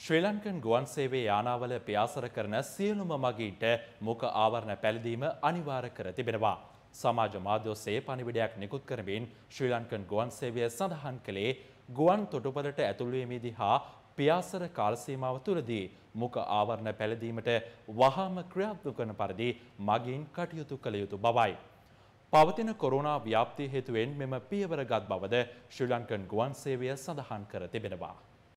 ශ්‍රී Lankan ගුවන් සේවේ යානාවල පියාසර කරන සියලුම මගීට මුඛ ආවරණ පැළඳීම අනිවාර්ය කර තිබෙනවා. සමාජ මාධ්‍ය ඔස්සේ පණිවිඩයක් නිකුත් කරමින් ශ්‍රී ලංකන් ගුවන් සේවය සඳහන් කළේ ගුවන් තොටුපළට ඇතුළුවීමේදී හා පියාසර කාල සීමාව තුළදී මුඛ ආවරණ පැළඳීමට වහාම ක්‍රියාත්මක කරන පරිදි මගීන් කටයුතු කළ යුතු බවයි. පවතින කොරෝනා ව්‍යාප්තිය හේතුවෙන් මෙම පියවර ගත් බවද ශ්‍රී ලංකන් ගුවන් සේවය සඳහන් කර තිබෙනවා.